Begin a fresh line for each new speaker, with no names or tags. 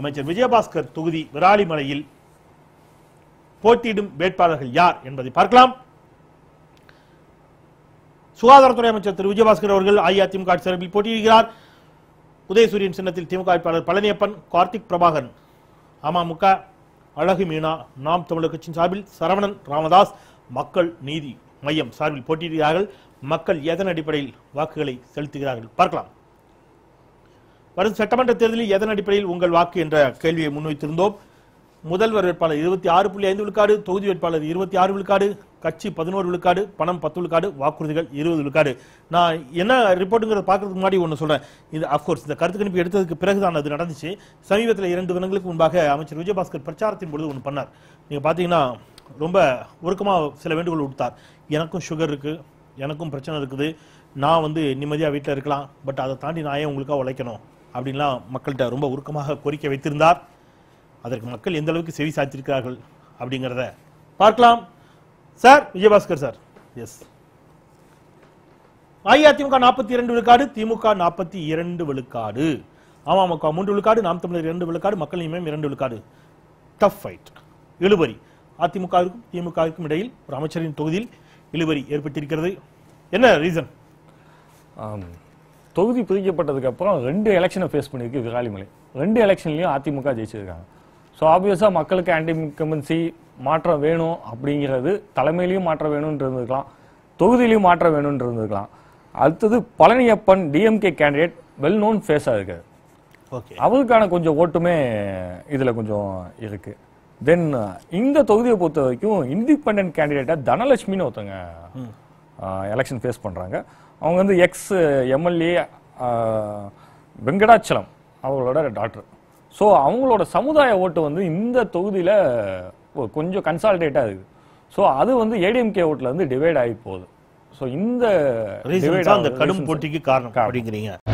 அமைச்சர் விஜயபாஸ்கர் தொகுதி விராலிமலையில் போட்டியிடும் வேட்பாளர்கள் யார் என்பதை பார்க்கலாம் சுகாதாரத்துறை அமைச்சர் திரு விஜயபாஸ்கர் அவர்கள் அஇஅதிமுக சார்பில் போட்டியிடுகிறார் உதயசூரியன் சின்னத்தில் திமுக வேட்பாளர் பழனியப்பன் கார்த்திக் பிரபாகரன் அமமுக அழகு மீனா நாம் தமிழர் கட்சியின் சார்பில் சரவணன் ராமதாஸ் மக்கள் நீதி மையம் சார்பில் போட்டியிடுகிறார்கள் மக்கள் எதன் அடிப்படையில் வாக்குகளை செலுத்துகிறார்கள் பார்க்கலாம் வரும் சட்டமன்ற தேர்தலில் எதன் அடிப்படையில் உங்கள் வாக்கு என்ற கேள்வியை முன்வைத்திருந்தோம் முதல்வர் வேட்பாளர் இருபத்தி ஆறு புள்ளி ஐந்து விழுக்காடு தொகுதி வேட்பாளர் இருபத்தி ஆறு விழுக்காடு கட்சி பதினோரு விழுக்காடு பணம் பத்து விழுக்காடு வாக்குறுதிகள் இருபது விழுக்காடு நான் என்ன ரிப்போர்ட்டுங்கிறத பார்க்கறதுக்கு முன்னாடி ஒன்று சொல்கிறேன் இது அஃப்கோர்ஸ் இந்த கருத்து கணிப்பு எடுத்ததுக்கு பிறகு தான் அது நடந்துச்சு சமீபத்தில் இரண்டு தினங்களுக்கு முன்பாக அமைச்சர் விஜயபாஸ்கர் பிரச்சாரத்தின் பொழுது ஒன்று பண்ணார் நீங்கள் பார்த்தீங்கன்னா ரொம்ப ஒருக்கமாக சில வேண்டுகோள் விடுத்தார் எனக்கும் சுகர் இருக்குது எனக்கும் பிரச்சனை இருக்குது நான் வந்து நிம்மதியாக வீட்டில் இருக்கலாம் பட் அதை தாண்டி நான் ஏன் உங்களுக்காக உழைக்கணும் அப்படின்லாம் மக்கள்கிட்ட ரொம்ப உருக்கமாக கோரிக்கை வைத்திருந்தார் அதற்கு மக்கள் எந்த அளவுக்கு செவி சாய்த்திருக்கிறார்கள் அப்படிங்கிறத பார்க்கலாம் சார் விஜயபாஸ்கர் சார் எஸ் அஇஅதிமுக நாற்பத்தி இரண்டு விழுக்காடு திமுக நாற்பத்தி இரண்டு விழுக்காடு ஆமாம் மூன்று விழுக்காடு நாம் தமிழர் இரண்டு விழுக்காடு மக்கள் இமயம் இரண்டு விழுக்காடு டஃப் ஃபைட் இழுபறி அதிமுகவிற்கும் திமுகவிற்கும்
இடையில் ஒரு அமைச்சரின் தொகுதியில் இழுபறி ஏற்பட்டிருக்கிறது என்ன ரீசன் தொகுதி பிரிக்கப்பட்டதுக்கு அப்புறம் ரெண்டு எலெக்ஷனை ஃபேஸ் பண்ணியிருக்கு விராலிமலை ரெண்டு எலெக்ஷன்லையும் அதிமுக ஜெயிச்சிருக்காங்க ஸோ ஆப்வியஸாக மக்களுக்கு ஆன்டி மாற்றம் வேணும் அப்படிங்கிறது தலைமையிலையும் மாற்றம் வேணும்னு இருந்திருக்கலாம் தொகுதியிலையும் மாற்றம் வேணும்னு இருந்திருக்கலாம் அடுத்தது Palaniappan DMK candidate well known ஃபேஸாக இருக்காது ஓகே அவருக்கான கொஞ்சம் ஓட்டுமே இதில் கொஞ்சம் இருக்குது தென் இந்த தொகுதியை பொறுத்த வரைக்கும் இண்டிபெண்ட் கேண்டிடேட்டாக தனலட்சுமின்னு ஒருத்தங்க எலெக்ஷன் ஃபேஸ் பண்ணுறாங்க அவங்க வந்து எக்ஸ் எம்எல்ஏ வெங்கடாச்சலம் அவங்களோட டாக்டர் ஸோ அவங்களோட சமுதாய ஓட்டு வந்து இந்த தொகுதியில் கொஞ்சம் கன்சால்டேட்டாக இருக்குது ஸோ அது வந்து ஏடிஎம்கே ஓட்டில் வந்து டிவைட் ஆகி போகுது ஸோ இந்த கடும் போட்டிக்கு காரணம் அப்படிங்கிறீங்க